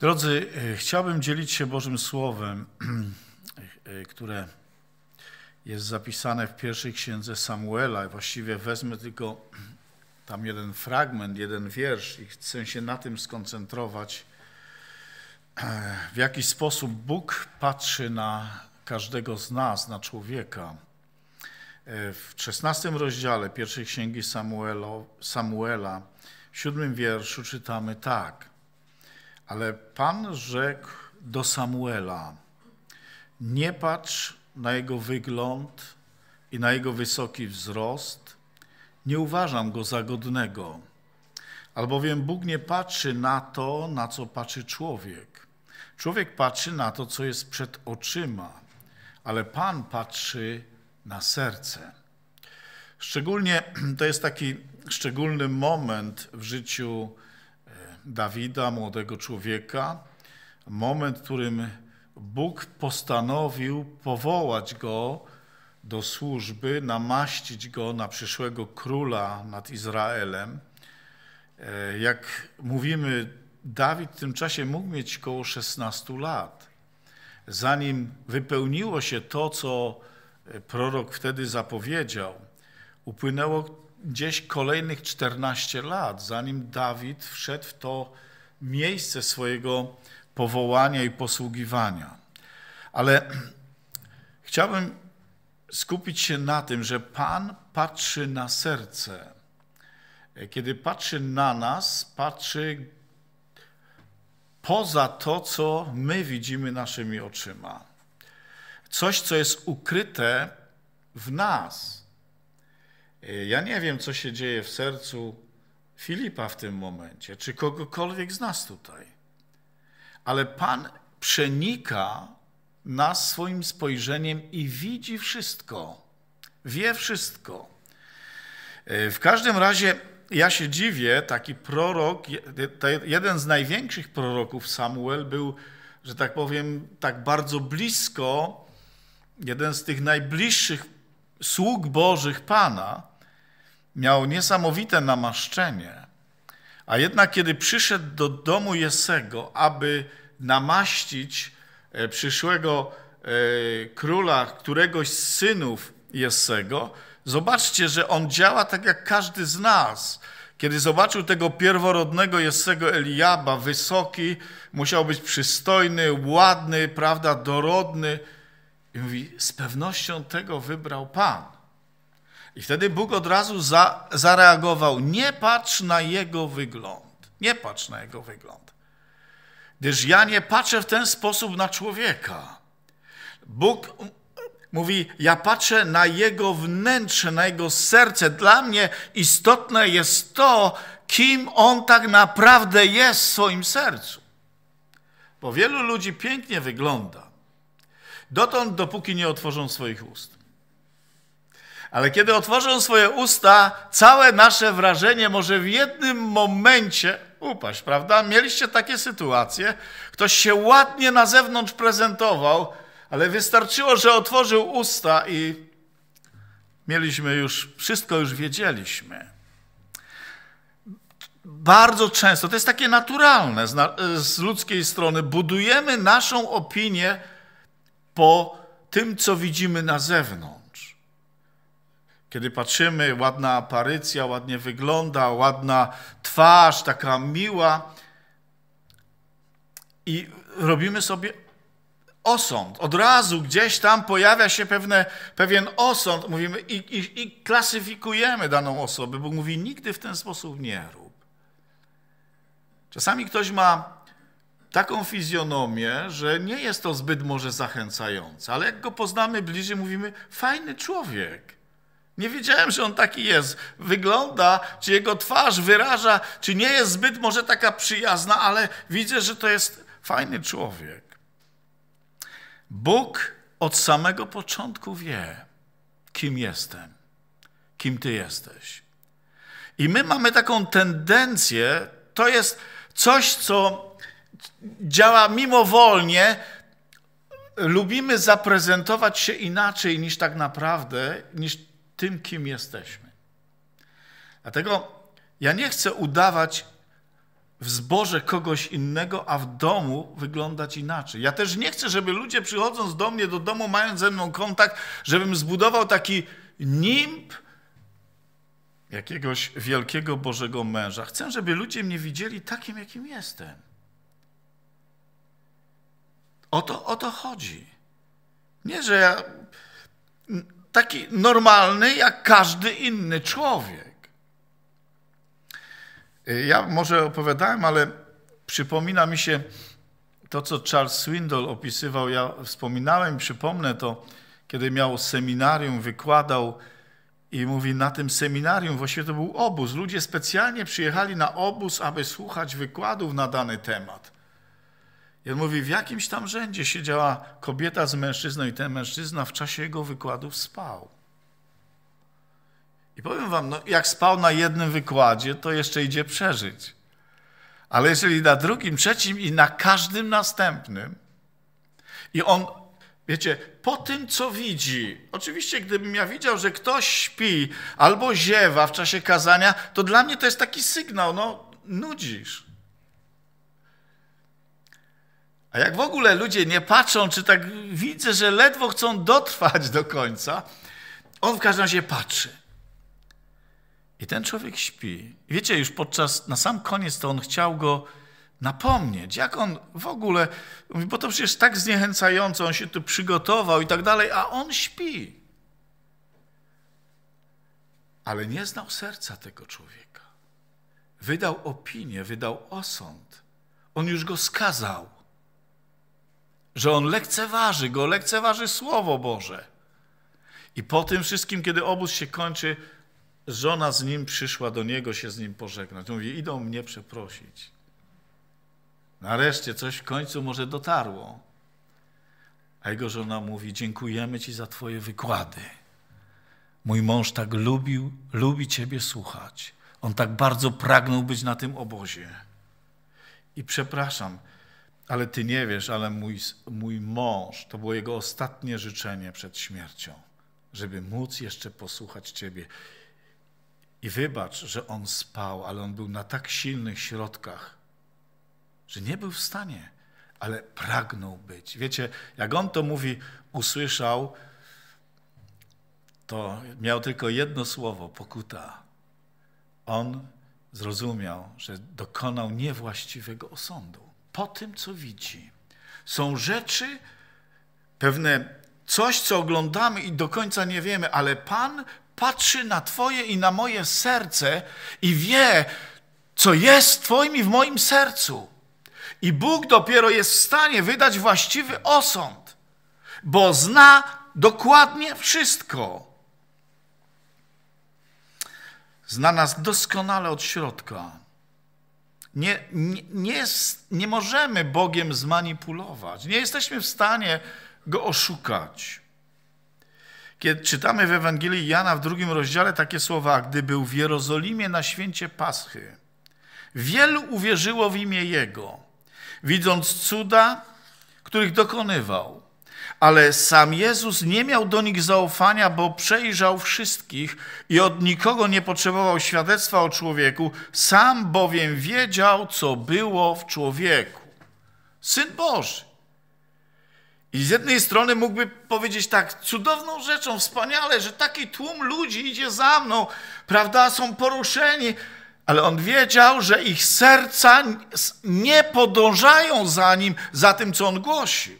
Drodzy, e, chciałbym dzielić się Bożym Słowem, e, e, które jest zapisane w pierwszej księdze Samuela. Właściwie wezmę tylko tam jeden fragment, jeden wiersz i chcę się na tym skoncentrować, w jaki sposób Bóg patrzy na każdego z nas, na człowieka. W 16 rozdziale pierwszej księgi Samuelo, Samuela, w siódmym wierszu czytamy tak – ale Pan rzekł do Samuela: Nie patrz na jego wygląd i na jego wysoki wzrost, nie uważam go za godnego, albowiem Bóg nie patrzy na to, na co patrzy człowiek. Człowiek patrzy na to, co jest przed oczyma, ale Pan patrzy na serce. Szczególnie to jest taki szczególny moment w życiu Dawida, młodego człowieka, moment, w którym Bóg postanowił powołać go do służby, namaścić go na przyszłego króla nad Izraelem. E, jak mówimy, Dawid w tym czasie mógł mieć około 16 lat. Zanim wypełniło się to, co prorok wtedy zapowiedział, upłynęło gdzieś kolejnych 14 lat, zanim Dawid wszedł w to miejsce swojego powołania i posługiwania. Ale chciałbym skupić się na tym, że Pan patrzy na serce. Kiedy patrzy na nas, patrzy poza to, co my widzimy naszymi oczyma. Coś, co jest ukryte w nas E, ja nie wiem, co się dzieje w sercu Filipa w tym momencie, czy kogokolwiek z nas tutaj, ale Pan przenika nas swoim spojrzeniem i widzi wszystko, wie wszystko. E, w każdym razie ja się dziwię, taki prorok, jeden z największych proroków Samuel był, że tak powiem, tak bardzo blisko, jeden z tych najbliższych sług Bożych Pana, miał niesamowite namaszczenie, a jednak kiedy przyszedł do domu Jesego, aby namaścić e, przyszłego e, króla, któregoś z synów Jesego, zobaczcie, że on działa tak jak każdy z nas. Kiedy zobaczył tego pierworodnego Jessego Eliaba, wysoki, musiał być przystojny, ładny, prawda, dorodny, i mówi, z pewnością tego wybrał Pan. I wtedy Bóg od razu za, zareagował: Nie patrz na jego wygląd. Nie patrz na jego wygląd. Gdyż ja nie patrzę w ten sposób na człowieka. Bóg mówi: Ja patrzę na jego wnętrze, na jego serce. Dla mnie istotne jest to, kim on tak naprawdę jest w swoim sercu. Bo wielu ludzi pięknie wygląda. Dotąd, dopóki nie otworzą swoich ust. Ale kiedy otworzą swoje usta, całe nasze wrażenie może w jednym momencie upaść, prawda? Mieliście takie sytuacje, ktoś się ładnie na zewnątrz prezentował, ale wystarczyło, że otworzył usta i mieliśmy już, wszystko już wiedzieliśmy. Bardzo często, to jest takie naturalne z, ludzkiej strony, budujemy naszą opinię po tym, co widzimy na zewnątrz. Kiedy patrzymy, ładna aparycja, ładnie wygląda, ładna twarz, taka miła i robimy sobie osąd. Od razu gdzieś tam pojawia się pewne, pewien osąd, mówimy i, i, i klasyfikujemy daną osobę. bo mówi, nigdy w ten sposób nie rób. Czasami ktoś ma taką fizjonomię, że nie jest to zbyt może zachęcające, ale jak go poznamy bliżej, mówimy, fajny człowiek. Nie wiedziałem, że on taki jest. Wygląda, czy jego twarz wyraża, czy nie jest zbyt może taka przyjazna, ale widzę, że to jest fajny człowiek. Bóg od samego początku wie, kim jestem, kim ty jesteś. I my mamy taką tendencję, to jest coś, co działa mimowolnie, lubimy zaprezentować się inaczej niż tak naprawdę, niż tym, kim jesteśmy. Dlatego ja nie chcę udawać w zborze kogoś innego, a w domu wyglądać inaczej. Ja też nie chcę, żeby ludzie przychodząc do mnie, do domu, mając ze mną kontakt, żebym zbudował taki nimb jakiegoś wielkiego Bożego męża. Chcę, żeby ludzie mnie widzieli takim, jakim jestem. O to, o to chodzi. Nie, że ja taki normalny jak każdy inny człowiek. Y, ja może opowiadałem, ale przypomina mi się to, co Charles Swindoll opisywał. Ja wspominałem, przypomnę to, kiedy miał seminarium, wykładał i mówi na tym seminarium, właściwie to był obóz. Ludzie specjalnie przyjechali na obóz, aby słuchać wykładów na dany temat. I on mówi, w jakimś tam rzędzie siedziała kobieta z mężczyzną i ten mężczyzna w czasie jego wykładów spał. I powiem wam, no, jak spał na jednym wykładzie, to jeszcze idzie przeżyć. Ale jeżeli na drugim, trzecim i na każdym następnym, i on, wiecie, po tym, co widzi, oczywiście gdybym ja widział, że ktoś śpi albo ziewa w czasie kazania, to dla mnie to jest taki sygnał, no nudzisz. A jak w ogóle ludzie nie patrzą, czy tak widzę, że ledwo chcą dotrwać do końca, on w każdym razie patrzy. I ten człowiek śpi. Wiecie, już podczas, na sam koniec to on chciał go napomnieć, jak on w ogóle, bo to przecież tak zniechęcająco, on się tu przygotował i tak dalej, a on śpi. Ale nie znał serca tego człowieka. Wydał opinię, wydał osąd. On już go skazał że on lekceważy go, lekceważy Słowo Boże. I po tym wszystkim, kiedy obóz się kończy, żona z nim przyszła do niego się z nim pożegnać. Mówi, idą mnie przeprosić. Nareszcie coś w końcu może dotarło. A jego żona mówi, dziękujemy ci za twoje wykłady. Mój mąż tak lubił, lubi ciebie słuchać. On tak bardzo pragnął być na tym obozie. I przepraszam, ale ty nie wiesz, ale mój, mój mąż, to było jego ostatnie życzenie przed śmiercią, żeby móc jeszcze posłuchać ciebie. I wybacz, że on spał, ale on był na tak silnych środkach, że nie był w stanie, ale pragnął być. Wiecie, jak on to mówi, usłyszał, to miał tylko jedno słowo pokuta. On zrozumiał, że dokonał niewłaściwego osądu po tym, co widzi. Są rzeczy, pewne coś, co oglądamy i do końca nie wiemy, ale Pan patrzy na Twoje i na moje serce i wie, co jest w Twoim i w moim sercu. I Bóg dopiero jest w stanie wydać właściwy osąd, bo zna dokładnie wszystko. Zna nas doskonale od środka. Nie, nie, nie, nie możemy Bogiem zmanipulować. Nie jesteśmy w stanie Go oszukać. Kiedy czytamy w Ewangelii Jana w drugim rozdziale takie słowa, gdy był w Jerozolimie na święcie Paschy, wielu uwierzyło w imię Jego, widząc cuda, których dokonywał ale sam Jezus nie miał do nich zaufania, bo przejrzał wszystkich i od nikogo nie potrzebował świadectwa o człowieku, sam bowiem wiedział, co było w człowieku. Syn Boży. I z jednej strony mógłby powiedzieć tak, cudowną rzeczą, wspaniale, że taki tłum ludzi idzie za mną, prawda, są poruszeni, ale on wiedział, że ich serca nie podążają za nim, za tym, co on głosił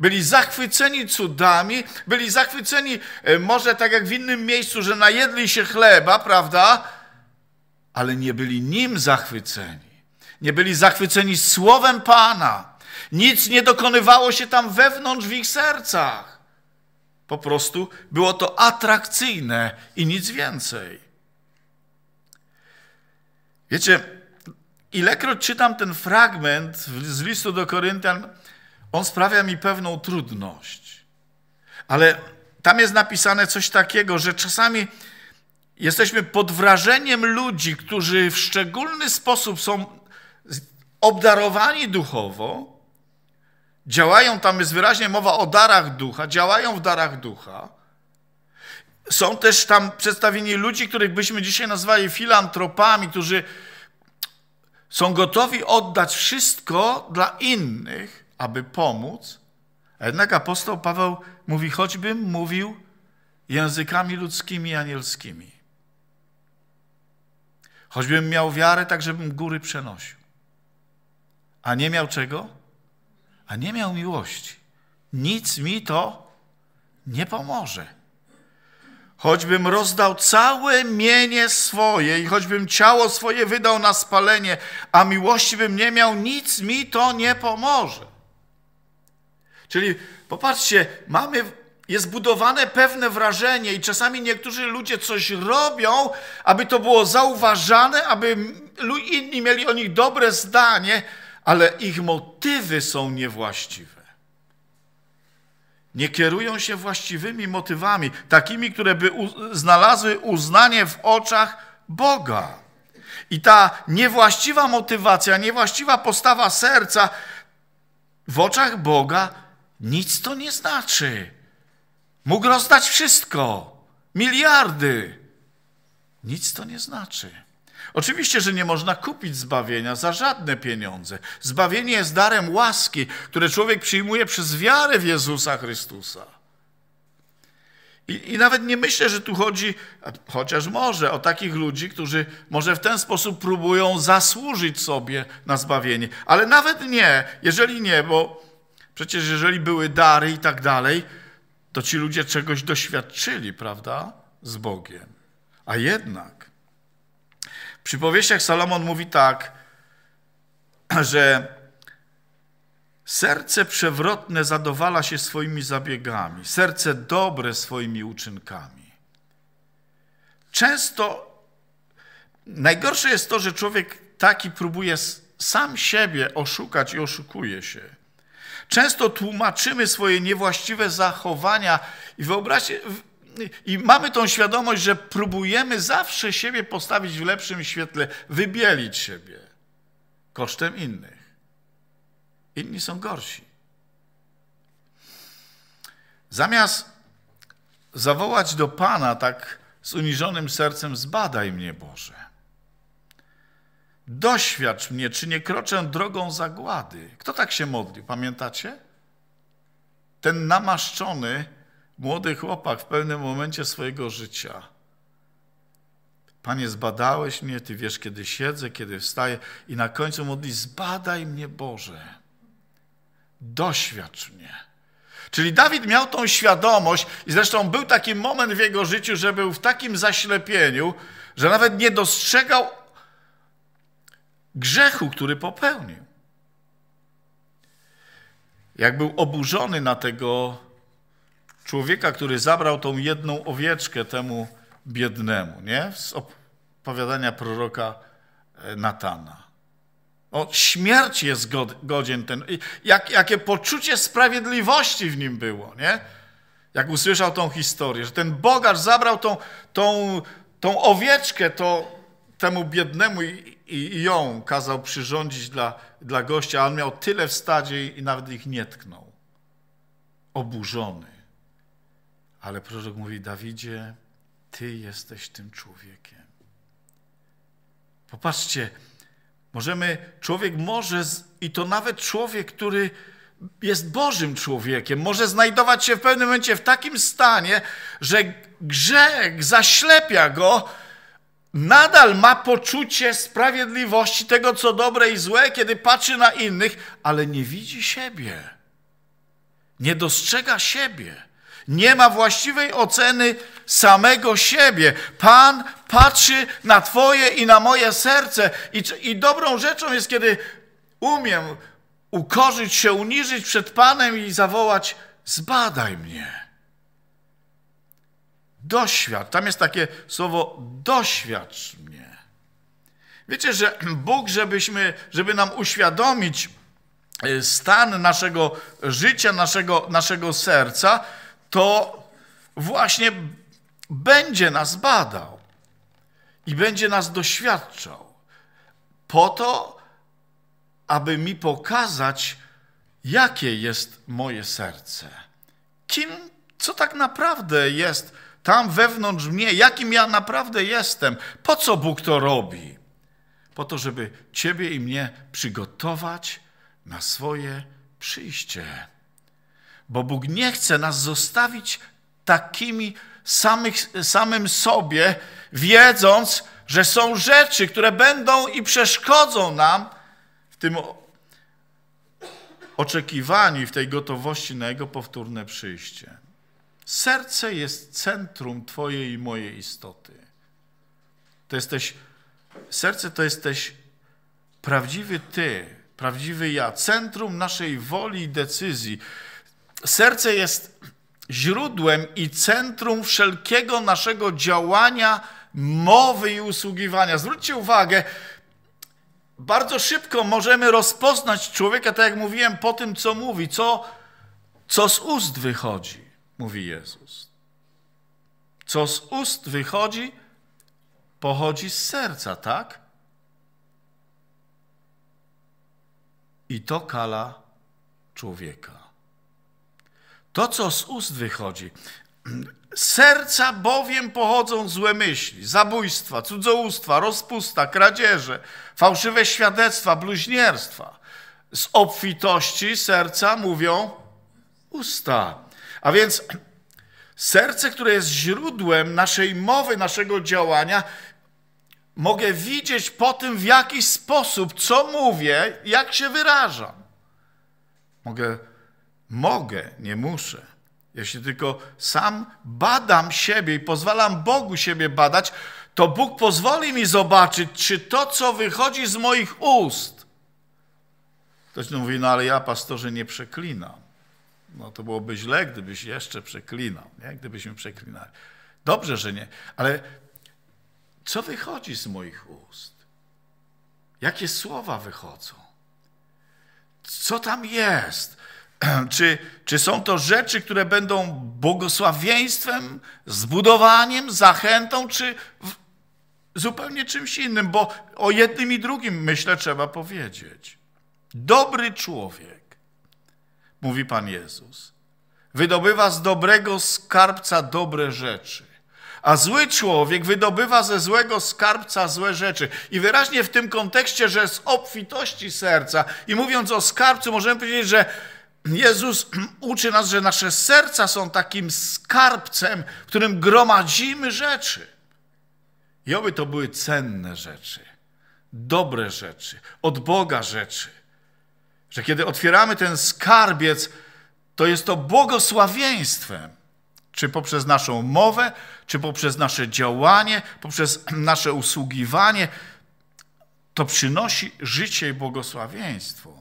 byli zachwyceni cudami, byli zachwyceni e, może tak jak w innym miejscu, że najedli się chleba, prawda? Ale nie byli nim zachwyceni. Nie byli zachwyceni słowem Pana. Nic nie dokonywało się tam wewnątrz w ich sercach. Po prostu było to atrakcyjne i nic więcej. Wiecie, ilekroć czytam ten fragment z listu do Koryntian, on sprawia mi pewną trudność. Ale tam jest napisane coś takiego, że czasami jesteśmy pod wrażeniem ludzi, którzy w szczególny sposób są obdarowani duchowo, działają, tam jest wyraźnie mowa o darach ducha, działają w darach ducha. Są też tam przedstawieni ludzi, których byśmy dzisiaj nazwali filantropami, którzy są gotowi oddać wszystko dla innych, aby pomóc. A jednak apostoł Paweł mówi, choćbym mówił językami ludzkimi i anielskimi. Choćbym miał wiarę, tak żebym góry przenosił. A nie miał czego? A nie miał miłości. Nic mi to nie pomoże. Choćbym rozdał całe mienie swoje i choćbym ciało swoje wydał na spalenie, a miłości bym nie miał, nic mi to nie pomoże. Czyli popatrzcie, mamy, jest budowane pewne wrażenie i czasami niektórzy ludzie coś robią, aby to było zauważane, aby inni mieli o nich dobre zdanie, ale ich motywy są niewłaściwe. Nie kierują się właściwymi motywami, takimi, które by znalazły uznanie w oczach Boga. I ta niewłaściwa motywacja, niewłaściwa postawa serca w oczach Boga nic to nie znaczy. Mógł rozdać wszystko, miliardy. Nic to nie znaczy. Oczywiście, że nie można kupić zbawienia za żadne pieniądze. Zbawienie jest darem łaski, które człowiek przyjmuje przez wiarę w Jezusa Chrystusa. I, I, nawet nie myślę, że tu chodzi, chociaż może, o takich ludzi, którzy może w ten sposób próbują zasłużyć sobie na zbawienie. Ale nawet nie, jeżeli nie, bo Przecież jeżeli były dary i tak dalej, to ci ludzie czegoś doświadczyli, prawda? Z Bogiem. A jednak w przypowieściach Salomon mówi tak, że serce przewrotne zadowala się swoimi zabiegami, serce dobre swoimi uczynkami. Często najgorsze jest to, że człowiek taki próbuje sam siebie oszukać i oszukuje się. Często tłumaczymy swoje niewłaściwe zachowania i wyobraźcie, i mamy tą świadomość, że próbujemy zawsze siebie postawić w lepszym świetle, wybielić siebie kosztem innych. Inni są gorsi. Zamiast zawołać do Pana tak z uniżonym sercem, zbadaj mnie, Boże. Doświadcz mnie, czy nie kroczę drogą zagłady. Kto tak się modlił, pamiętacie? Ten namaszczony młody chłopak w pewnym momencie swojego życia. Panie, zbadałeś mnie, Ty wiesz, kiedy siedzę, kiedy wstaję i na końcu modli, zbadaj mnie, Boże. Doświadcz mnie. Czyli Dawid miał tą świadomość i zresztą był taki moment w jego życiu, że był w takim zaślepieniu, że nawet nie dostrzegał grzechu, który popełnił. Jak był oburzony na tego człowieka, który zabrał tą jedną owieczkę temu biednemu, nie? Z opowiadania proroka e, Natana. O, śmierć jest godzien ten. Jak, jakie poczucie sprawiedliwości w nim było, nie? Jak usłyszał tą historię, że ten bogacz zabrał tą, tą, tą owieczkę to, temu biednemu i, i ją kazał przyrządzić dla, dla gościa, a on miał tyle w stadzie i nawet ich nie tknął. Oburzony. Ale prorok mówi, Dawidzie, ty jesteś tym człowiekiem. Popatrzcie, możemy, człowiek może, i to nawet człowiek, który jest Bożym człowiekiem, może znajdować się w pewnym momencie w takim stanie, że grzech zaślepia go, nadal ma poczucie sprawiedliwości tego, co dobre i złe, kiedy patrzy na innych, ale nie widzi siebie. Nie dostrzega siebie. Nie ma właściwej oceny samego siebie. Pan patrzy na Twoje i na moje serce. I, i dobrą rzeczą jest, kiedy umiem ukorzyć się, uniżyć przed Panem i zawołać: Zbadaj mnie doświadcz. Tam jest takie słowo doświadcz mnie. Wiecie, że Bóg, żebyśmy, żeby nam uświadomić y, stan naszego życia, naszego, naszego serca, to właśnie będzie nas badał i będzie nas doświadczał po to, aby mi pokazać, jakie jest moje serce. Kim, co tak naprawdę jest tam wewnątrz mnie, jakim ja naprawdę jestem. Po co Bóg to robi? Po to, żeby Ciebie i mnie przygotować na swoje przyjście. Bo Bóg nie chce nas zostawić takimi samych, samym sobie, wiedząc, że są rzeczy, które będą i przeszkodzą nam w tym oczekiwaniu i w tej gotowości na Jego powtórne przyjście. Serce jest centrum Twojej i mojej istoty. To jesteś, serce to jesteś prawdziwy Ty, prawdziwy ja, centrum naszej woli i decyzji. Serce jest źródłem i centrum wszelkiego naszego działania, mowy i usługiwania. Zwróćcie uwagę, bardzo szybko możemy rozpoznać człowieka, tak jak mówiłem, po tym, co mówi, co, co z ust wychodzi mówi Jezus. Co z ust wychodzi, pochodzi z serca, tak? I to kala człowieka. To, co z ust wychodzi, serca bowiem pochodzą złe myśli, zabójstwa, cudzołóstwa, rozpusta, kradzieże, fałszywe świadectwa, bluźnierstwa. Z obfitości serca mówią usta. A więc serce, które jest źródłem naszej mowy, naszego działania, mogę widzieć po tym, w jaki sposób, co mówię, jak się wyrażam. Mogę, mogę, nie muszę. Jeśli tylko sam badam siebie i pozwalam Bogu siebie badać, to Bóg pozwoli mi zobaczyć, czy to, co wychodzi z moich ust. Ktoś mówi, no ale ja, pastorze, nie przeklinam. No to byłoby źle, gdybyś jeszcze przeklinał, nie? gdybyśmy przeklinali. Dobrze, że nie, ale co wychodzi z moich ust? Jakie słowa wychodzą? Co tam jest? Czy, czy są to rzeczy, które będą błogosławieństwem, zbudowaniem, zachętą, czy zupełnie czymś innym? Bo o jednym i drugim myślę trzeba powiedzieć. Dobry człowiek mówi Pan Jezus. Wydobywa z dobrego skarbca dobre rzeczy, a zły człowiek wydobywa ze złego skarbca złe rzeczy. I wyraźnie w tym kontekście, że z obfitości serca, i mówiąc o skarbcu, możemy powiedzieć, że Jezus uczy nas, że nasze serca są takim skarbcem, w którym gromadzimy rzeczy. I oby to były cenne rzeczy, dobre rzeczy, od Boga rzeczy. Że kiedy otwieramy ten skarbiec, to jest to błogosławieństwem. Czy poprzez naszą mowę, czy poprzez nasze działanie, poprzez nasze usługiwanie, to przynosi życie i błogosławieństwo.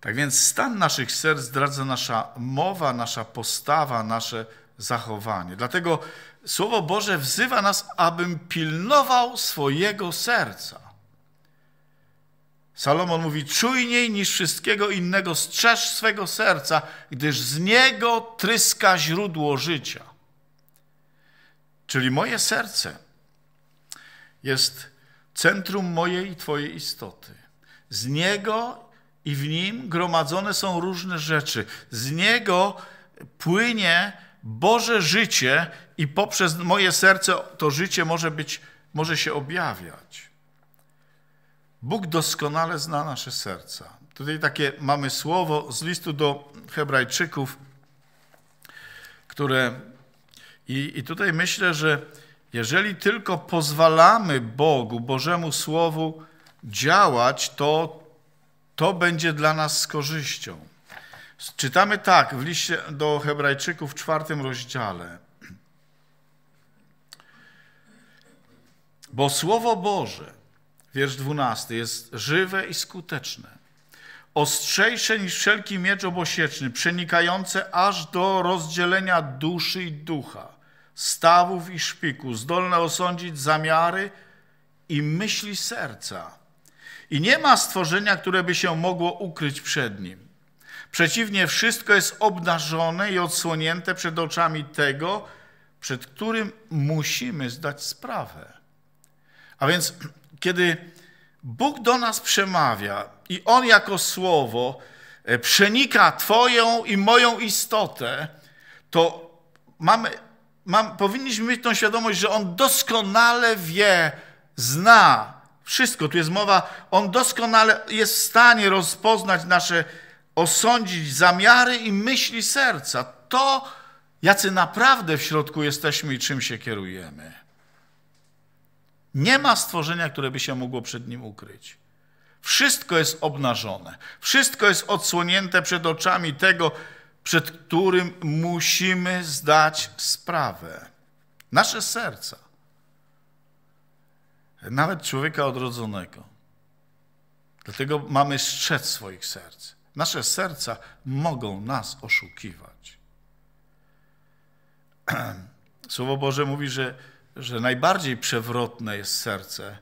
Tak więc stan naszych serc zdradza nasza mowa, nasza postawa, nasze zachowanie. Dlatego Słowo Boże wzywa nas, abym pilnował swojego serca. Salomon mówi: Czujniej niż wszystkiego innego strzeż swego serca, gdyż z niego tryska źródło życia. Czyli moje serce jest centrum mojej i Twojej istoty. Z niego i w nim gromadzone są różne rzeczy. Z niego płynie Boże życie i poprzez moje serce to życie może być, może się objawiać. Bóg doskonale zna nasze serca. Tutaj takie mamy słowo z listu do Hebrajczyków, które. I, i tutaj myślę, że jeżeli tylko pozwalamy Bogu, Bożemu Słowu działać, to to będzie dla nas z korzyścią. Czytamy tak w liście do Hebrajczyków w czwartym rozdziale. Bo Słowo Boże wiersz 12, jest żywe i skuteczne. Ostrzejsze niż wszelki miecz obosieczny, przenikające aż do rozdzielenia duszy i ducha, stawów i szpiku, zdolne osądzić zamiary i myśli serca. I nie ma stworzenia, które by się mogło ukryć przed nim. Przeciwnie, wszystko jest obnażone i odsłonięte przed oczami tego, przed którym musimy zdać sprawę. A więc kiedy Bóg do nas przemawia i On jako słowo e, przenika Twoją i moją istotę, to mamy, mam, powinniśmy mieć tą świadomość, że On doskonale wie, zna wszystko. Tu jest mowa, On doskonale jest w stanie rozpoznać nasze, osądzić zamiary i myśli serca. To, jacy naprawdę w środku jesteśmy i czym się kierujemy. Nie ma stworzenia, które by się mogło przed nim ukryć. Wszystko jest obnażone, wszystko jest odsłonięte przed oczami tego, przed którym musimy zdać sprawę. Nasze serca, nawet człowieka odrodzonego. Dlatego mamy strzec swoich serc. Nasze serca mogą nas oszukiwać. Słowo Boże mówi, że że najbardziej przewrotne jest serce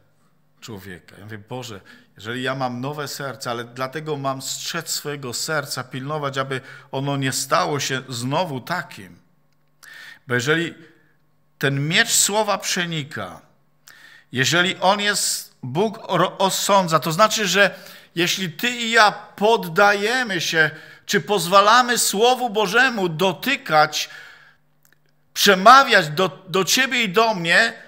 człowieka. Ja mówię, Boże, jeżeli ja mam nowe serce, ale dlatego mam strzec swojego serca, pilnować, aby ono nie stało się znowu takim. Bo jeżeli ten miecz słowa przenika, jeżeli on jest, Bóg osądza, to znaczy, że jeśli ty i ja poddajemy się, czy pozwalamy Słowu Bożemu dotykać przemawiać do, do ciebie i do mnie,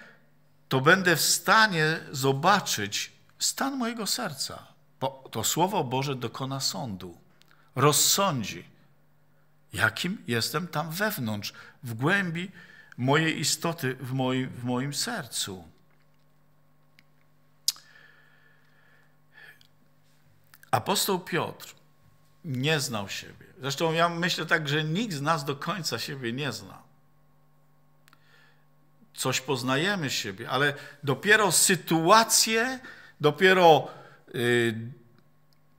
to będę w stanie zobaczyć stan mojego serca. Bo to Słowo Boże dokona sądu, rozsądzi, jakim jestem tam wewnątrz, w głębi mojej istoty, w moim, w moim sercu. Apostoł Piotr nie znał siebie. Zresztą ja myślę tak, że nikt z nas do końca siebie nie zna coś poznajemy siebie, ale dopiero sytuacje, dopiero y,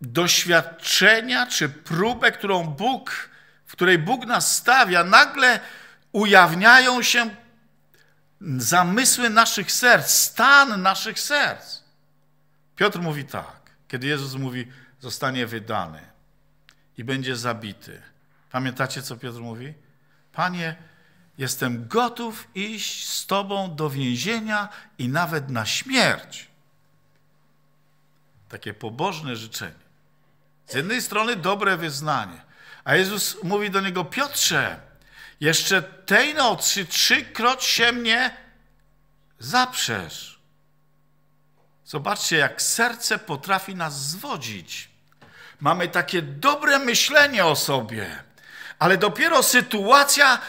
doświadczenia czy próbę, którą Bóg, w której Bóg nas stawia, nagle ujawniają się zamysły naszych serc, stan naszych serc. Piotr mówi tak, kiedy Jezus mówi, zostanie wydany i będzie zabity. Pamiętacie, co Piotr mówi? Panie, Jestem gotów iść z Tobą do więzienia i nawet na śmierć. Takie pobożne życzenie. Z jednej strony dobre wyznanie, a Jezus mówi do niego: Piotrze, jeszcze tej nocy trzykroć się mnie zaprzesz. Zobaczcie, jak serce potrafi nas zwodzić. Mamy takie dobre myślenie o sobie, ale dopiero sytuacja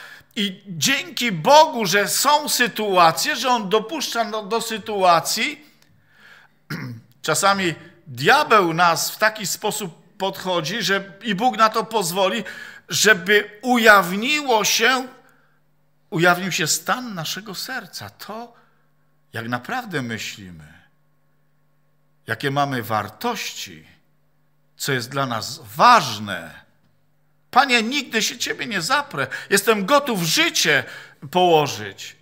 i dzięki Bogu, że są sytuacje, że On dopuszcza do, no, do sytuacji. Czasami diabeł nas w taki sposób podchodzi, że i Bóg na to pozwoli, żeby ujawniło się, ujawnił się stan naszego serca. To, jak naprawdę myślimy, jakie mamy wartości, co jest dla nas ważne Panie, nigdy się Ciebie nie zaprę. Jestem gotów życie położyć.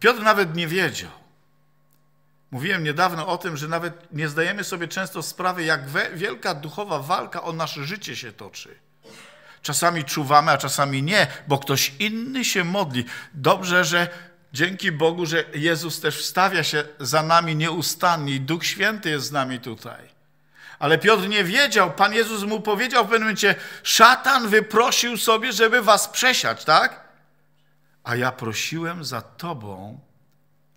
Piotr nawet nie wiedział. Mówiłem niedawno o tym, że nawet nie zdajemy sobie często sprawy, jak wielka duchowa walka o nasze życie się toczy. Czasami czuwamy, a czasami nie, bo ktoś inny się modli. Dobrze, że dzięki Bogu, że Jezus też wstawia się za nami nieustannie i Duch Święty jest z nami tutaj. Ale Piotr nie wiedział. Pan Jezus mu powiedział w pewnym momencie: Szatan wyprosił sobie, żeby was przesiać, tak? A ja prosiłem za tobą,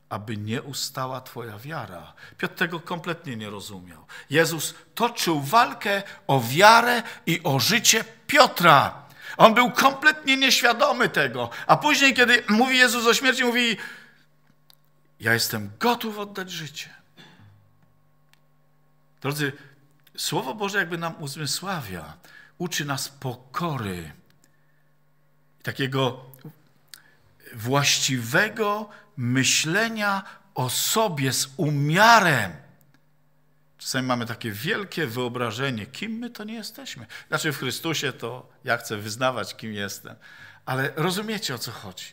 aby nie ustała Twoja wiara. Piotr tego kompletnie nie rozumiał. Jezus toczył walkę o wiarę i o życie Piotra. On był kompletnie nieświadomy tego. A później, kiedy mówi Jezus o śmierci, mówi: Ja jestem gotów oddać życie. Drodzy, Słowo Boże jakby nam uzmysławia, uczy nas pokory, takiego właściwego myślenia o sobie z umiarem. Czasami mamy takie wielkie wyobrażenie, kim my to nie jesteśmy. Znaczy w Chrystusie to ja chcę wyznawać, kim jestem. Ale rozumiecie, o co chodzi.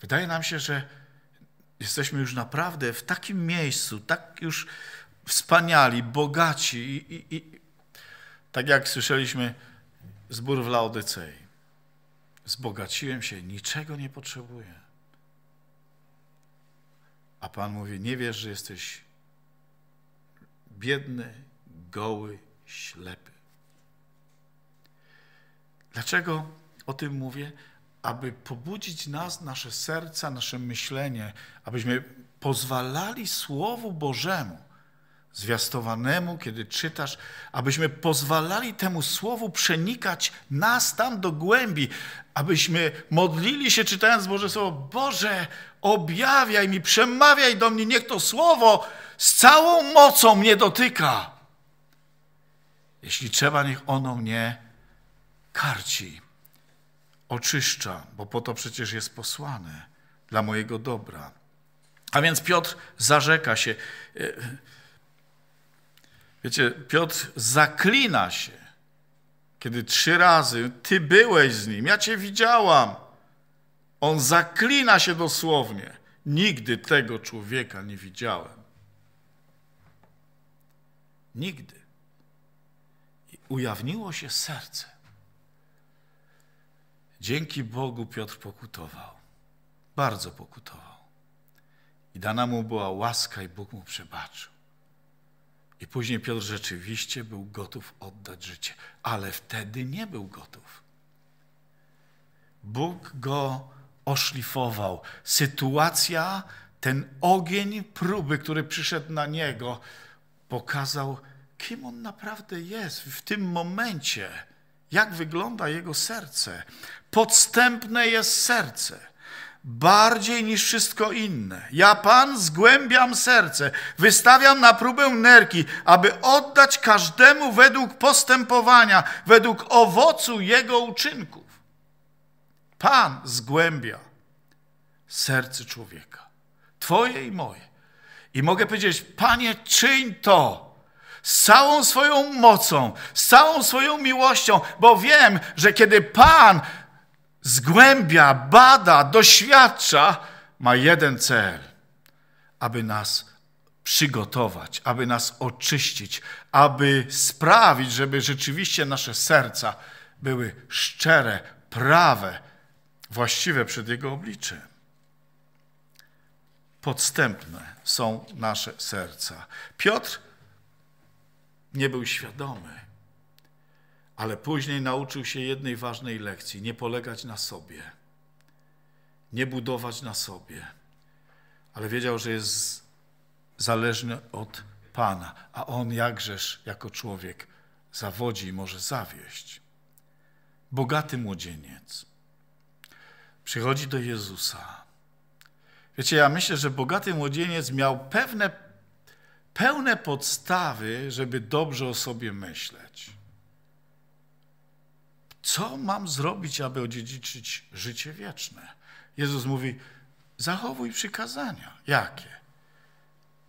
Wydaje nam się, że jesteśmy już naprawdę w takim miejscu, tak już wspaniali, bogaci i, i, i tak jak słyszeliśmy, zbór w Laodycei. Zbogaciłem się, niczego nie potrzebuję. A Pan mówi, nie wiesz, że jesteś biedny, goły, ślepy. Dlaczego o tym mówię? Aby pobudzić nas, nasze serca, nasze myślenie, abyśmy pozwalali Słowu Bożemu, zwiastowanemu, kiedy czytasz, abyśmy pozwalali temu słowu przenikać nas tam do głębi, abyśmy modlili się czytając Boże Słowo, Boże, objawiaj mi, przemawiaj do mnie, niech to słowo z całą mocą mnie dotyka. Jeśli trzeba, niech ono mnie karci, oczyszcza, bo po to przecież jest posłane dla mojego dobra. A więc Piotr zarzeka się. Yy, Wiecie, Piotr zaklina się, kiedy trzy razy ty byłeś z nim, ja cię widziałam. On zaklina się dosłownie. Nigdy tego człowieka nie widziałem. Nigdy. I ujawniło się serce. Dzięki Bogu Piotr pokutował. Bardzo pokutował. I dana mu była łaska i Bóg mu przebaczył. I później Piotr rzeczywiście był gotów oddać życie, ale wtedy nie był gotów. Bóg go oszlifował. Sytuacja, ten ogień próby, który przyszedł na niego, pokazał, kim on naprawdę jest w tym momencie, jak wygląda jego serce. Podstępne jest serce bardziej niż wszystko inne. Ja, Pan, zgłębiam serce, wystawiam na próbę nerki, aby oddać każdemu według postępowania, według owocu jego uczynków. Pan zgłębia serce człowieka, Twoje i moje. I mogę powiedzieć, Panie, czyń to z całą swoją mocą, z całą swoją miłością, bo wiem, że kiedy Pan zgłębia, bada, doświadcza, ma jeden cel: aby nas przygotować, aby nas oczyścić, aby sprawić, żeby rzeczywiście nasze serca były szczere, prawe, właściwe przed Jego obliczem. Podstępne są nasze serca. Piotr nie był świadomy, ale później nauczył się jednej ważnej lekcji: nie polegać na sobie, nie budować na sobie, ale wiedział, że jest zależny od Pana, a on jakżeż jako człowiek zawodzi i może zawieść. Bogaty młodzieniec przychodzi do Jezusa. Wiecie, ja myślę, że bogaty młodzieniec miał pewne, pełne podstawy, żeby dobrze o sobie myśleć co mam zrobić, aby odziedziczyć życie wieczne? Jezus mówi, zachowuj przykazania. Jakie?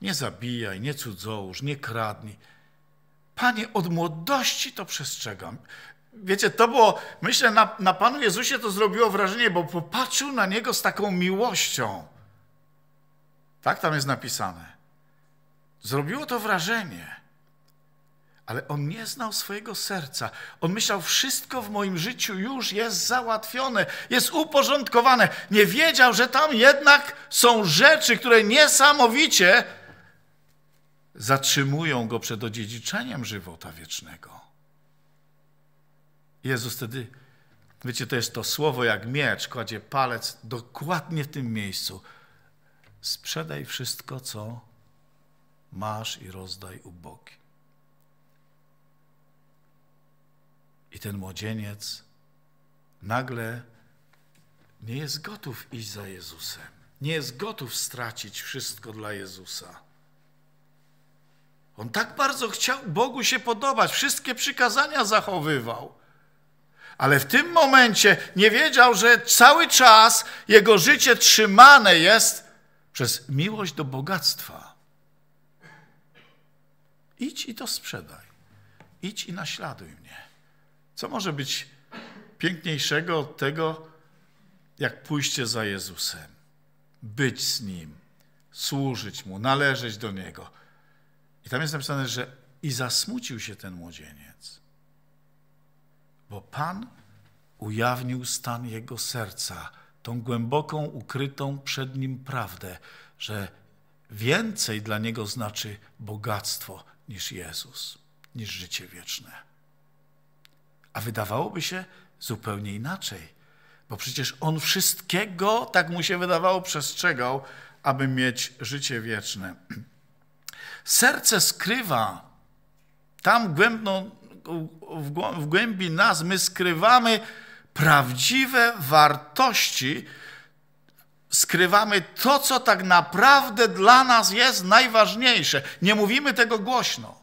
Nie zabijaj, nie cudzołóż, nie kradnij. Panie, od młodości to przestrzegam. Wiecie, to było, myślę, na, na Panu Jezusie to zrobiło wrażenie, bo popatrzył na Niego z taką miłością. Tak tam jest napisane. Zrobiło to wrażenie ale on nie znał swojego serca. On myślał, wszystko w moim życiu już jest załatwione, jest uporządkowane. Nie wiedział, że tam jednak są rzeczy, które niesamowicie zatrzymują go przed odziedziczeniem żywota wiecznego. Jezus wtedy, wiecie, to jest to słowo jak miecz, kładzie palec dokładnie w tym miejscu. Sprzedaj wszystko, co masz i rozdaj ubogim. I ten młodzieniec nagle nie jest gotów iść za Jezusem. Nie jest gotów stracić wszystko dla Jezusa. On tak bardzo chciał Bogu się podobać, wszystkie przykazania zachowywał. Ale w tym momencie nie wiedział, że cały czas jego życie trzymane jest przez miłość do bogactwa. Idź i to sprzedaj. Idź i naśladuj mnie. Co może być piękniejszego od tego, jak pójście za Jezusem, być z Nim, służyć Mu, należeć do Niego. I tam jest napisane, że i zasmucił się ten młodzieniec, bo Pan ujawnił stan jego serca, tą głęboką, ukrytą przed nim prawdę, że więcej dla niego znaczy bogactwo niż Jezus, niż życie wieczne. A wydawałoby się zupełnie inaczej, bo przecież on wszystkiego, tak mu się wydawało, przestrzegał, aby mieć życie wieczne. Serce skrywa, tam głębno, w głębi nas my skrywamy prawdziwe wartości, skrywamy to, co tak naprawdę dla nas jest najważniejsze. Nie mówimy tego głośno.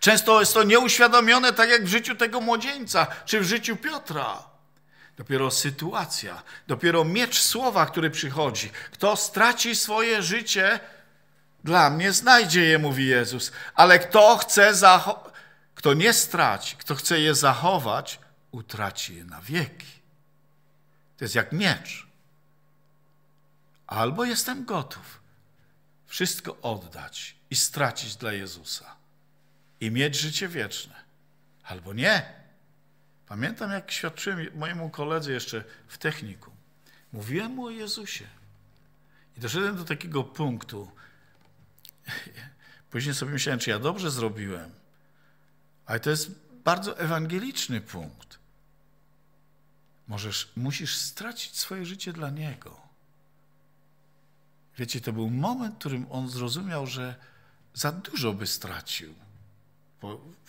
Często jest to nieuświadomione, tak jak w życiu tego młodzieńca czy w życiu Piotra. Dopiero sytuacja, dopiero miecz słowa, który przychodzi. Kto straci swoje życie, dla mnie znajdzie je, mówi Jezus. Ale kto chce zachować, kto nie straci, kto chce je zachować, utraci je na wieki. To jest jak miecz. Albo jestem gotów wszystko oddać i stracić dla Jezusa i mieć życie wieczne, albo nie. Pamiętam, jak świadczyłem mojemu koledze jeszcze w techniku. Mówiłem mu o Jezusie. I doszedłem do takiego punktu. Później sobie myślałem, czy ja dobrze zrobiłem. Ale to jest bardzo ewangeliczny punkt. Możesz, musisz stracić swoje życie dla Niego. Wiecie, to był moment, w którym on zrozumiał, że za dużo by stracił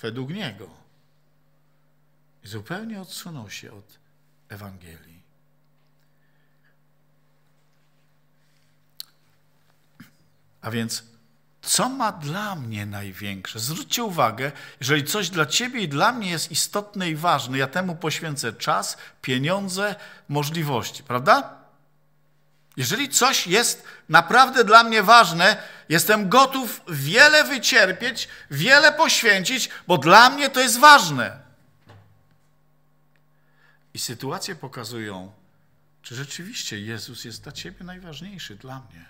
według niego. I zupełnie odsunął się od Ewangelii. A więc, co ma dla mnie największe? Zwróćcie uwagę, jeżeli coś dla ciebie i dla mnie jest istotne i ważne, ja temu poświęcę czas, pieniądze, możliwości, prawda? Jeżeli coś jest naprawdę dla mnie ważne, jestem gotów wiele wycierpieć, wiele poświęcić, bo dla mnie to jest ważne. I sytuacje pokazują, czy rzeczywiście Jezus jest dla Ciebie najważniejszy, dla mnie.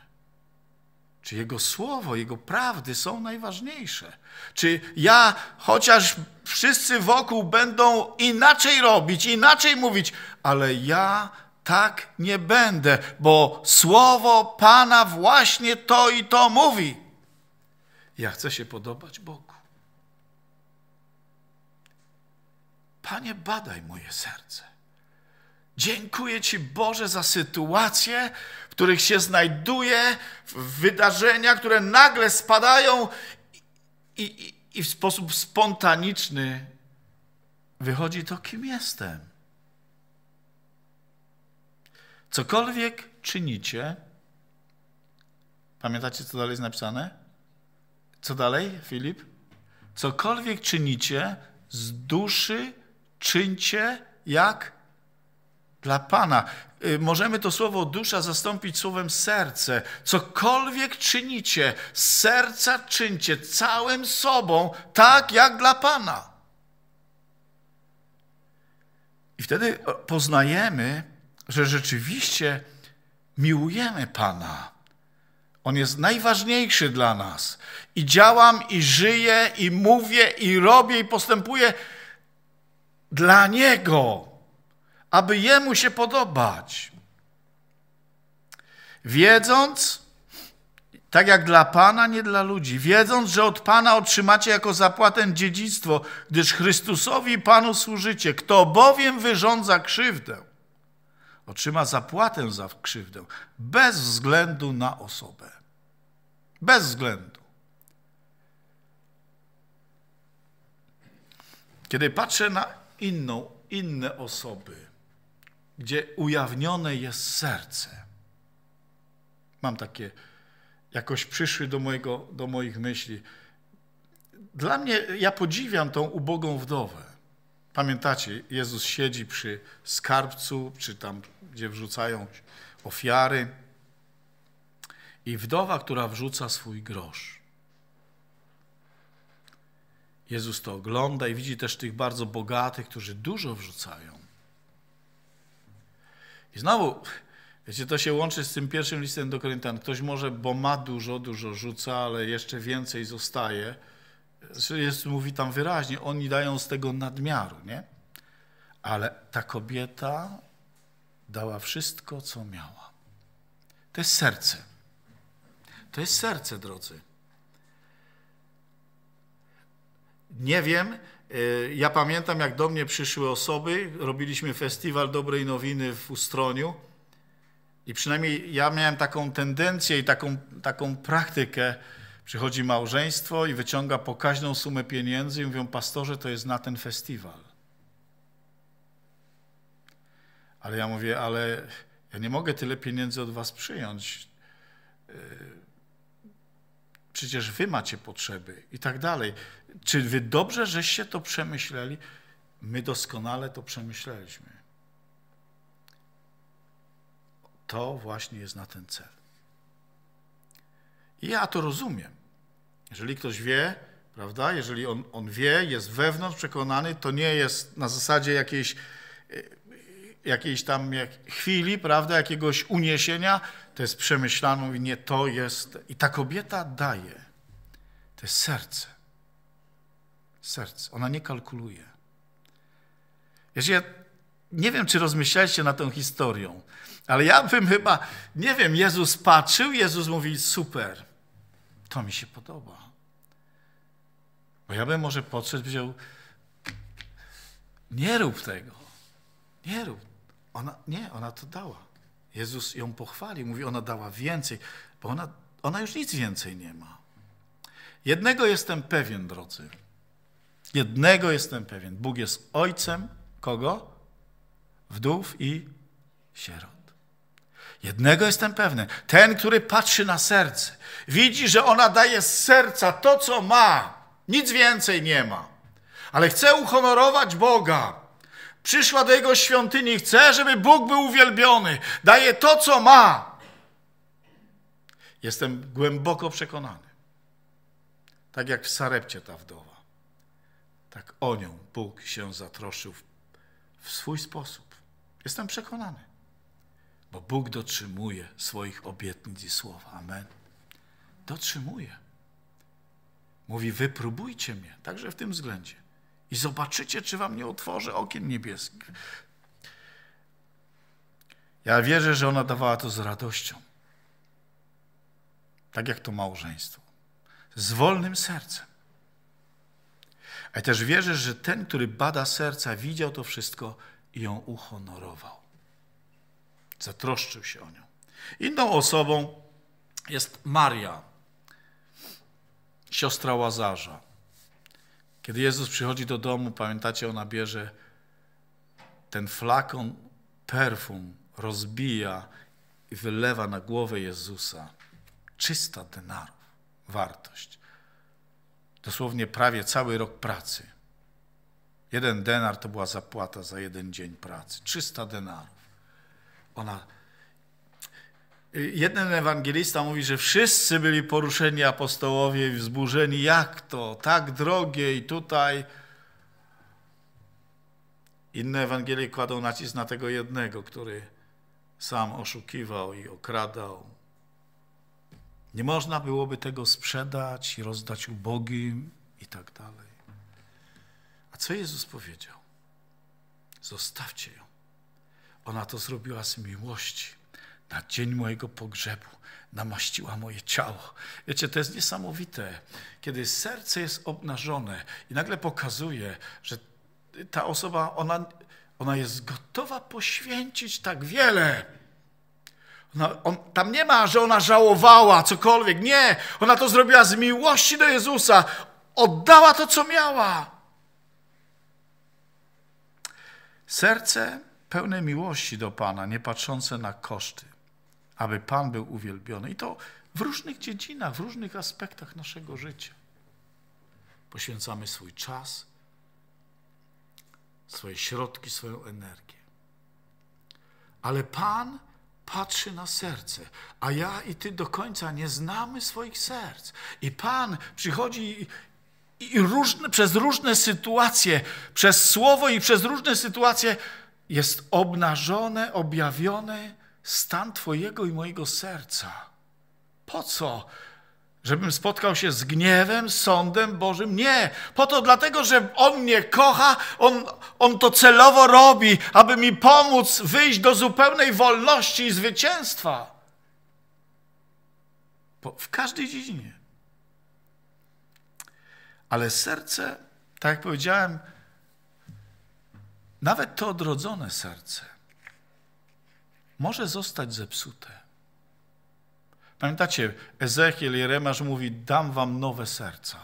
Czy Jego słowo, Jego prawdy są najważniejsze? Czy ja, chociaż wszyscy wokół będą inaczej robić, inaczej mówić, ale ja tak nie będę, bo słowo Pana właśnie to i to mówi. Ja chcę się podobać Bogu. Panie, badaj moje serce. Dziękuję Ci, Boże, za sytuacje, w których się znajduję, wydarzenia, które nagle spadają i, i, i w sposób spontaniczny wychodzi to, kim jestem. Cokolwiek czynicie, pamiętacie, co dalej jest napisane? Co dalej, Filip? Cokolwiek czynicie, z duszy czyńcie jak dla Pana. Y, możemy to słowo dusza zastąpić słowem serce. Cokolwiek czynicie, z serca czyńcie całym sobą, tak jak dla Pana. I wtedy poznajemy że rzeczywiście miłujemy Pana. On jest najważniejszy dla nas. I działam, i żyję, i mówię, i robię, i postępuję dla Niego, aby Jemu się podobać. Wiedząc, tak jak dla Pana, nie dla ludzi, wiedząc, że od Pana otrzymacie jako zapłatę dziedzictwo, gdyż Chrystusowi Panu służycie. Kto bowiem wyrządza krzywdę, otrzyma zapłatę za krzywdę bez względu na osobę. Bez względu. Kiedy patrzę na inną, inne osoby, gdzie ujawnione jest serce, mam takie, jakoś przyszły do, mojego, do moich myśli. Dla mnie, ja podziwiam tą ubogą wdowę. Pamiętacie, Jezus siedzi przy skarbcu, czy tam, gdzie wrzucają ofiary. I wdowa, która wrzuca swój grosz. Jezus to ogląda i widzi też tych bardzo bogatych, którzy dużo wrzucają. I znowu, wiecie, to się łączy z tym pierwszym listem do Koryntian. Ktoś może, bo ma dużo, dużo rzuca, ale jeszcze więcej zostaje – jest, mówi tam wyraźnie, oni dają z tego nadmiaru, nie? Ale ta kobieta dała wszystko, co miała. To jest serce. To jest serce, drodzy. Nie wiem, y, ja pamiętam, jak do mnie przyszły osoby, robiliśmy festiwal Dobrej Nowiny w Ustroniu i przynajmniej ja miałem taką tendencję i taką, taką praktykę, Przychodzi małżeństwo i wyciąga pokaźną sumę pieniędzy i mówią, pastorze, to jest na ten festiwal. Ale ja mówię, ale ja nie mogę tyle pieniędzy od was przyjąć. Y, przecież wy macie potrzeby i tak dalej. Czy wy dobrze, żeście to przemyśleli? My doskonale to przemyśleliśmy. To właśnie jest na ten cel. I ja to rozumiem. Jeżeli ktoś wie, prawda, jeżeli on, on wie, jest wewnątrz przekonany, to nie jest na zasadzie jakiejś, e, jakiejś tam jak chwili, prawda, jakiegoś uniesienia, to jest przemyślaną i nie to jest. I ta kobieta daje. To jest serce. Serce. Ona nie kalkuluje. Jeżeli ja nie wiem, czy rozmyślaliście na tą historią, ale ja bym chyba, nie wiem, Jezus patrzył, Jezus mówi super. To mi się podoba. Bo ja bym może podszedł, wziął, nie rób tego, nie rób. Ona, nie, ona to dała. Jezus ją pochwalił, mówi, ona dała więcej, bo ona, ona już nic więcej nie ma. Jednego jestem pewien, drodzy. Jednego jestem pewien. Bóg jest ojcem kogo? Wdów i sierot. Jednego jestem pewny. Ten, który patrzy na serce, widzi, że ona daje z serca to, co ma. Nic więcej nie ma. Ale chce uhonorować Boga. Przyszła do Jego świątyni, chce, żeby Bóg był uwielbiony. Daje to, co ma. Jestem głęboko przekonany. Tak jak w Sarepcie ta wdowa. Tak o nią Bóg się zatroszył w swój sposób. Jestem przekonany bo Bóg dotrzymuje swoich obietnic i słowa. Amen. Dotrzymuje. Mówi, wypróbujcie mnie, także w tym względzie. I zobaczycie, czy wam nie otworzę okien niebieskich. Ja wierzę, że ona dawała to z radością. Tak jak to małżeństwo. Z wolnym sercem. A też wierzę, że ten, który bada serca, widział to wszystko i ją uhonorował zatroszczył się o nią. Inną osobą jest Maria, siostra Łazarza. Kiedy Jezus przychodzi do domu, pamiętacie, ona bierze ten flakon perfum, rozbija i wylewa na głowę Jezusa. 300 denarów wartość. Dosłownie prawie cały rok pracy. Jeden denar to była zapłata za jeden dzień pracy. 300 denarów. Ona. Jeden ewangelista mówi, że wszyscy byli poruszeni apostołowie i wzburzeni. Jak to? Tak drogie i tutaj. Inne Ewangelie kładą nacisk na tego jednego, który sam oszukiwał i okradał. Nie można byłoby tego sprzedać, rozdać ubogim i tak dalej. A co Jezus powiedział? Zostawcie ją. Ona to zrobiła z miłości. Na dzień mojego pogrzebu namaściła moje ciało. Wiecie, to jest niesamowite, kiedy serce jest obnażone i nagle pokazuje, że ta osoba, ona, ona jest gotowa poświęcić tak wiele. Ona, on, tam nie ma, że ona żałowała cokolwiek. Nie, ona to zrobiła z miłości do Jezusa. Oddała to, co miała. Serce pełne miłości do Pana, nie patrzące na koszty, aby Pan był uwielbiony. I to w różnych dziedzinach, w różnych aspektach naszego życia. Poświęcamy swój czas, swoje środki, swoją energię. Ale Pan patrzy na serce, a ja i ty do końca nie znamy swoich serc. I Pan przychodzi i, różne, przez różne sytuacje, przez słowo i przez różne sytuacje jest obnażone, objawiony stan Twojego i mojego serca. Po co? Żebym spotkał się z gniewem, sądem Bożym? Nie. Po to dlatego, że On mnie kocha, On, on to celowo robi, aby mi pomóc wyjść do zupełnej wolności i zwycięstwa. w każdej dziedzinie. Ale serce, tak jak powiedziałem, nawet to odrodzone serce może zostać zepsute. Pamiętacie, Ezechiel Jeremasz mówi: Dam wam nowe serca.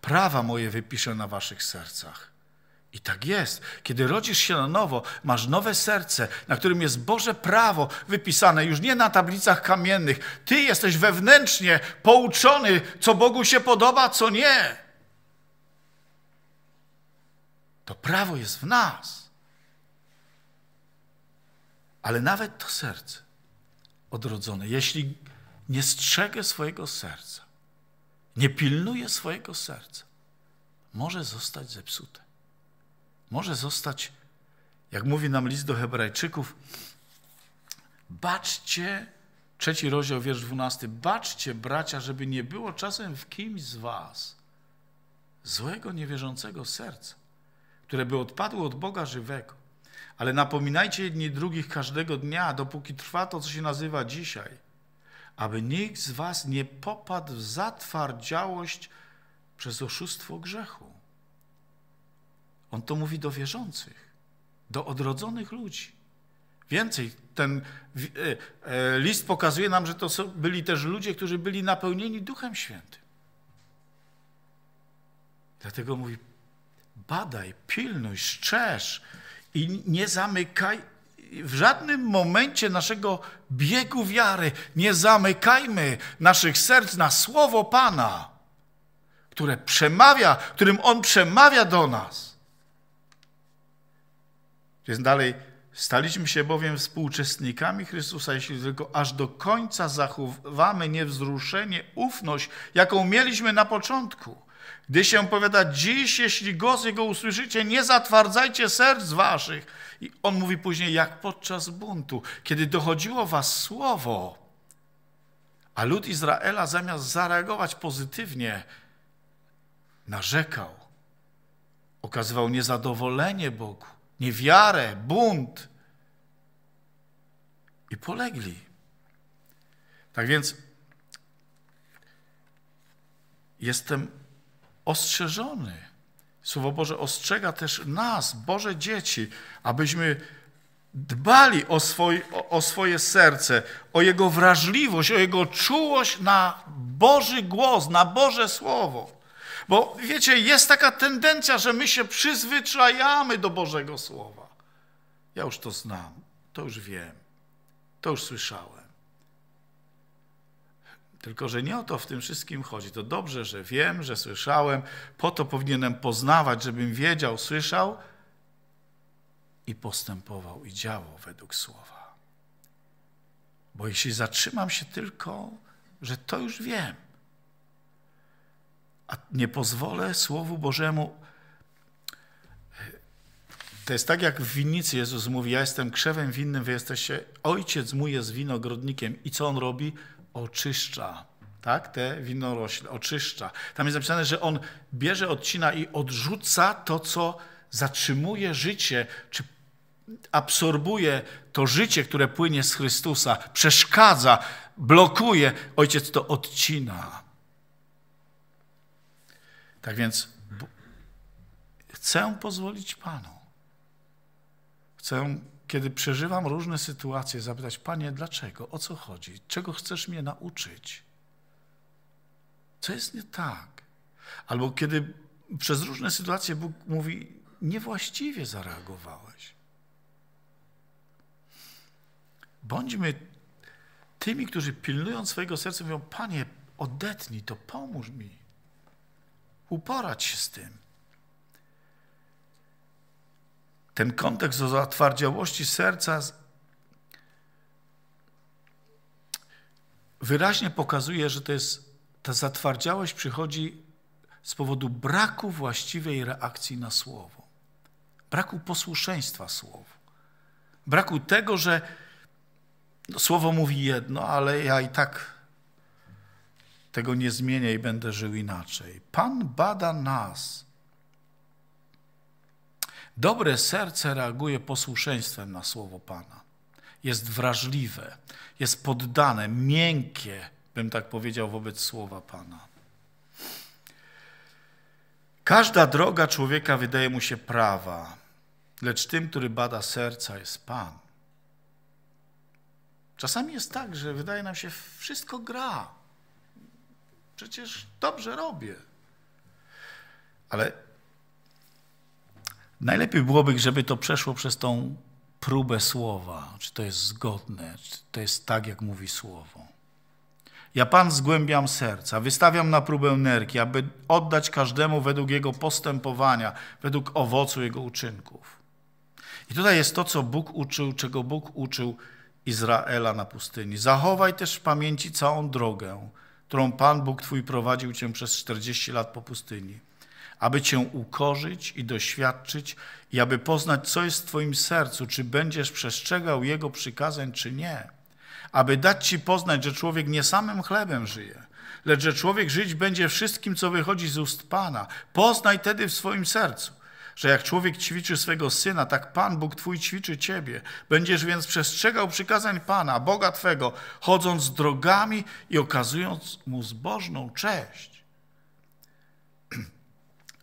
Prawa moje wypiszę na waszych sercach. I tak jest. Kiedy rodzisz się na nowo, masz nowe serce, na którym jest Boże prawo wypisane już nie na tablicach kamiennych. Ty jesteś wewnętrznie pouczony, co Bogu się podoba, co nie. To prawo jest w nas. Ale nawet to serce odrodzone, jeśli nie strzegę swojego serca, nie pilnuje swojego serca, może zostać zepsute. Może zostać, jak mówi nam list do Hebrajczyków, baczcie, trzeci rozdział, wiersz dwunasty, baczcie, bracia, żeby nie było czasem w kimś z was złego, niewierzącego serca, które by odpadło od Boga żywego ale napominajcie jedni drugich każdego dnia, dopóki trwa to, co się nazywa dzisiaj, aby nikt z was nie popadł w zatwardziałość przez oszustwo grzechu. On to mówi do wierzących, do odrodzonych ludzi. Więcej, ten e, e, list pokazuje nam, że to byli też ludzie, którzy byli napełnieni Duchem Świętym. Dlatego mówi, badaj, pilnuj, szczerz, i nie zamykaj w żadnym momencie naszego biegu wiary. Nie zamykajmy naszych serc na słowo Pana, które przemawia, którym On przemawia do nas. Więc dalej, staliśmy się bowiem współczesnikami Chrystusa, jeśli tylko aż do końca zachowamy niewzruszenie, ufność, jaką mieliśmy na początku. Gdy się powiada, dziś, jeśli głos Jego usłyszycie, nie zatwardzajcie serc waszych. I on mówi później, jak podczas buntu, kiedy dochodziło was słowo, a lud Izraela zamiast zareagować pozytywnie, narzekał, okazywał niezadowolenie Bogu, niewiarę, bunt i polegli. Tak więc jestem ostrzeżony. Słowo Boże ostrzega też nas, Boże dzieci, abyśmy dbali o, swój, o, o swoje serce, o jego wrażliwość, o jego czułość na Boży głos, na Boże Słowo. Bo wiecie, jest taka tendencja, że my się przyzwyczajamy do Bożego Słowa. Ja już to znam, to już wiem, to już słyszałem. Tylko, że nie o to w tym wszystkim chodzi. To dobrze, że wiem, że słyszałem, po to powinienem poznawać, żebym wiedział, słyszał i postępował i działał według słowa. Bo jeśli zatrzymam się tylko, że to już wiem, a nie pozwolę Słowu Bożemu. To jest tak, jak w winnicy Jezus mówi: Ja jestem krzewem winnym, wy jesteście. Ojciec mój jest winogrodnikiem. I co on robi? oczyszcza. Tak, te winorośle oczyszcza. Tam jest napisane, że on bierze, odcina i odrzuca to, co zatrzymuje życie, czy absorbuje to życie, które płynie z Chrystusa, przeszkadza, blokuje. Ojciec to odcina. Tak więc chcę pozwolić Panu. Chcę kiedy przeżywam różne sytuacje, zapytać, Panie, dlaczego, o co chodzi, czego chcesz mnie nauczyć? Co jest nie tak? Albo kiedy przez różne sytuacje Bóg mówi, niewłaściwie zareagowałeś. Bądźmy tymi, którzy pilnują swojego serca, mówią, Panie, odetnij to, pomóż mi. Uporać się z tym. ten kontekst o zatwardziałości serca wyraźnie pokazuje, że to jest, ta zatwardziałość przychodzi z powodu braku właściwej reakcji na słowo, braku posłuszeństwa słowu, braku tego, że słowo mówi jedno, ale ja i tak tego nie zmienię i będę żył inaczej. Pan bada nas Dobre serce reaguje posłuszeństwem na słowo Pana. Jest wrażliwe, jest poddane, miękkie, bym tak powiedział, wobec słowa Pana. Każda droga człowieka wydaje mu się prawa, lecz tym, który bada serca, jest Pan. Czasami jest tak, że wydaje nam się, wszystko gra. Przecież dobrze robię. Ale Najlepiej byłoby, żeby to przeszło przez tą próbę słowa, czy to jest zgodne, czy to jest tak, jak mówi słowo. Ja Pan zgłębiam serca, wystawiam na próbę nerki, aby oddać każdemu według jego postępowania, według owocu jego uczynków. I tutaj jest to, co Bóg uczył, czego Bóg uczył Izraela na pustyni. Zachowaj też w pamięci całą drogę, którą Pan Bóg Twój prowadził Cię przez 40 lat po pustyni aby Cię ukorzyć i doświadczyć i aby poznać, co jest w Twoim sercu, czy będziesz przestrzegał Jego przykazań, czy nie. Aby dać Ci poznać, że człowiek nie samym chlebem żyje, lecz że człowiek żyć będzie wszystkim, co wychodzi z ust Pana. Poznaj tedy w swoim sercu, że jak człowiek ćwiczy swego syna, tak Pan Bóg Twój ćwiczy Ciebie. Będziesz więc przestrzegał przykazań Pana, Boga Twego, chodząc drogami i okazując Mu zbożną cześć.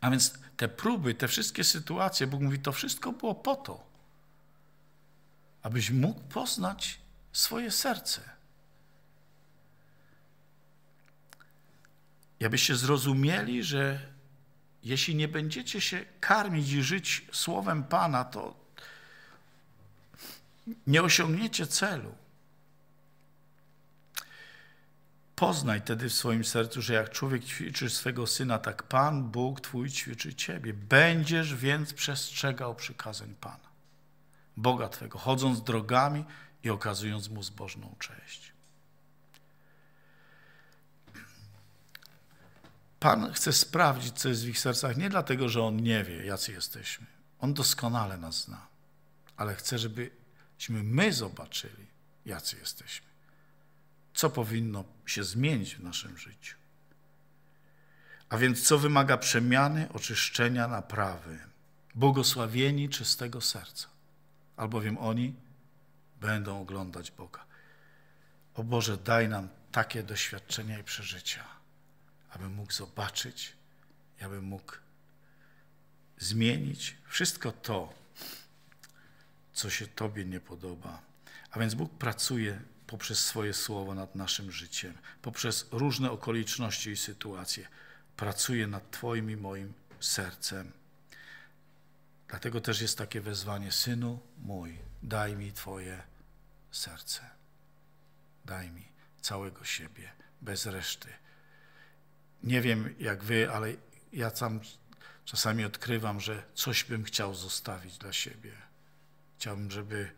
A więc te próby, te wszystkie sytuacje, Bóg mówi, to wszystko było po to, abyś mógł poznać swoje serce. I abyście zrozumieli, że jeśli nie będziecie się karmić i żyć słowem Pana, to nie osiągniecie celu. Poznaj tedy w swoim sercu, że jak człowiek ćwiczy swego syna, tak Pan Bóg Twój ćwiczy Ciebie. Będziesz więc przestrzegał przykazań Pana, Boga Twego, chodząc drogami i okazując Mu zbożną cześć. Pan chce sprawdzić, co jest w ich sercach, nie dlatego, że On nie wie, jacy jesteśmy. On doskonale nas zna, ale chce, żebyśmy my zobaczyli, jacy jesteśmy co powinno się zmienić w naszym życiu. A więc co wymaga przemiany, oczyszczenia, naprawy? Błogosławieni czystego serca, albowiem oni będą oglądać Boga. O Boże, daj nam takie doświadczenia i przeżycia, abym mógł zobaczyć, abym mógł zmienić wszystko to, co się Tobie nie podoba. A więc Bóg pracuje poprzez swoje słowo nad naszym życiem, poprzez różne okoliczności i sytuacje. Pracuje nad Twoim i moim sercem. Dlatego też jest takie wezwanie: Synu mój, daj mi Twoje serce. Daj mi całego siebie, bez reszty. Nie wiem jak Wy, ale ja sam czasami odkrywam, że coś bym chciał zostawić dla siebie. Chciałbym, żeby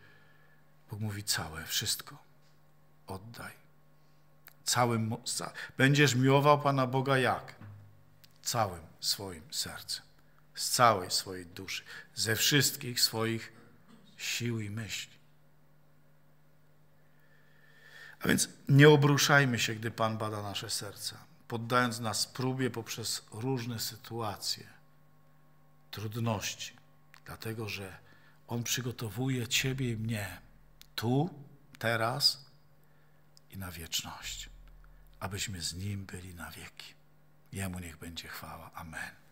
Bóg mówi całe, wszystko oddaj. Całym, będziesz miłował Pana Boga jak? Całym swoim sercem, z całej swojej duszy, ze wszystkich swoich sił i myśli. A więc nie obruszajmy się, gdy Pan bada nasze serca, poddając nas próbie poprzez różne sytuacje, trudności, dlatego że On przygotowuje Ciebie i mnie tu, teraz i na wieczność, abyśmy z Nim byli na wieki. Jemu niech będzie chwała. Amen.